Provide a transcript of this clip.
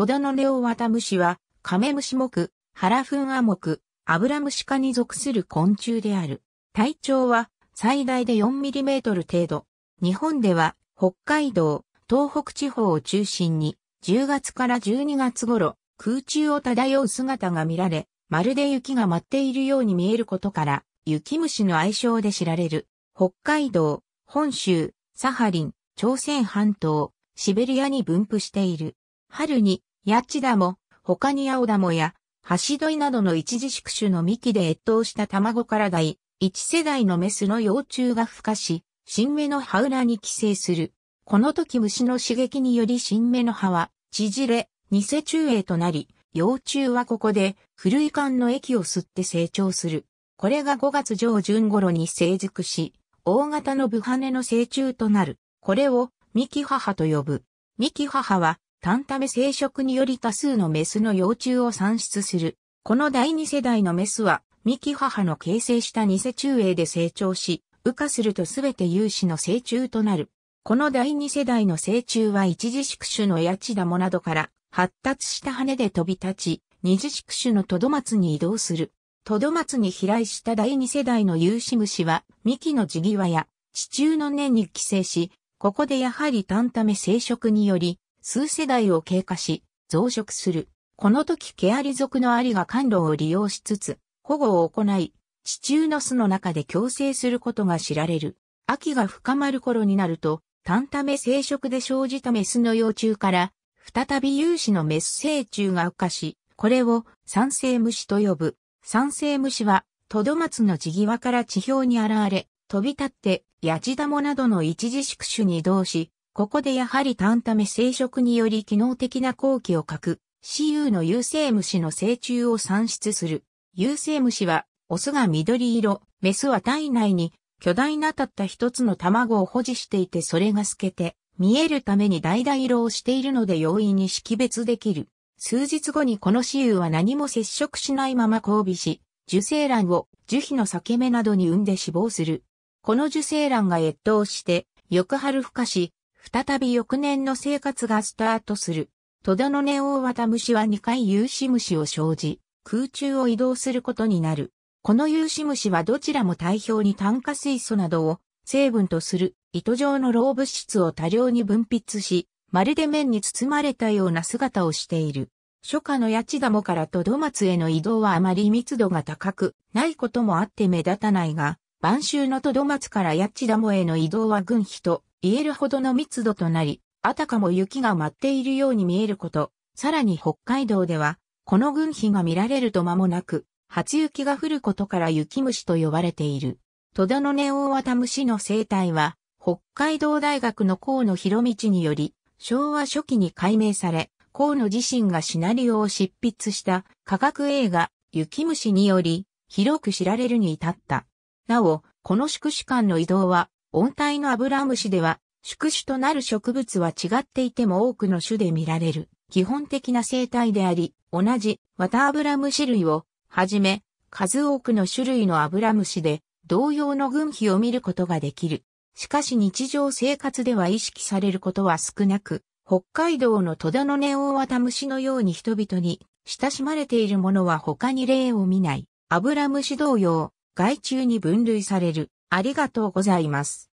戸田のネオワタムシは、カメムシ目、ハラフンアク、アブラムシ科に属する昆虫である。体長は最大で 4mm 程度。日本では北海道、東北地方を中心に10月から12月頃空中を漂う姿が見られ、まるで雪が舞っているように見えることから、雪虫の愛称で知られる。北海道、本州、サハリン、朝鮮半島、シベリアに分布している。春に八千田も、他に青田もや、ハシドイなどの一時宿主の幹で越冬した卵からい。一世代のメスの幼虫が孵化し、新芽の葉裏に寄生する。この時虫の刺激により新芽の葉は、縮れ、偽中栄となり、幼虫はここで、古い管の液を吸って成長する。これが5月上旬頃に成熟し、大型のブハネの成虫となる。これを、幹母と呼ぶ。幹母は、単ため生殖により多数のメスの幼虫を産出する。この第二世代のメスは、ミキ母の形成した偽中栄で成長し、羽化するとすべて有志の成虫となる。この第二世代の成虫は一次宿主のヤチダモなどから発達した羽で飛び立ち、二次宿主のトドマツに移動する。トドマツに飛来した第二世代の有志虫は、幹の地際や地中の根に寄生し、ここでやはり単ため生殖により、数世代を経過し、増殖する。この時ケアリ族のアリが甘露を利用しつつ、保護を行い、地中の巣の中で共生することが知られる。秋が深まる頃になると、単ため生殖で生じたメスの幼虫から、再び有志のメス成虫が孵化し、これを酸性虫と呼ぶ。酸性虫は、トドマツの地際から地表に現れ、飛び立って、ヤチダモなどの一時宿主に移動し、ここでやはり単ため生殖により機能的な後期を欠く、CU の有性虫の成虫を産出する。有性虫は、オスが緑色、メスは体内に巨大なたった一つの卵を保持していてそれが透けて、見えるために橙色をしているので容易に識別できる。数日後にこの雌雄は何も接触しないまま交尾し、受精卵を樹皮の裂け目などに産んで死亡する。この受精卵が越冬して、翌春孵化し、再び翌年の生活がスタートする。戸田のネオオワタムシは2回有志虫を生じ、空中を移動することになる。この有志虫はどちらも体表に炭化水素などを成分とする糸状の老物質を多量に分泌し、まるで面に包まれたような姿をしている。初夏の八千もからトド松への移動はあまり密度が高くないこともあって目立たないが、晩秋のとど松から八千田モへの移動は軍費と言えるほどの密度となり、あたかも雪が舞っているように見えること、さらに北海道では、この軍費が見られると間もなく、初雪が降ることから雪虫と呼ばれている。戸田の根大綿虫の生態は、北海道大学の河野博道により、昭和初期に解明され、河野自身がシナリオを執筆した科学映画、雪虫により、広く知られるに至った。なお、この宿主間の移動は、温帯のアブラムシでは、宿主となる植物は違っていても多くの種で見られる、基本的な生態であり、同じワタアブラムシ類を、はじめ、数多くの種類のアブラムシで、同様の群比を見ることができる。しかし日常生活では意識されることは少なく、北海道の戸田のネオワタムシのように人々に親しまれているものは他に例を見ない。アブラムシ同様、害虫に分類される。ありがとうございます。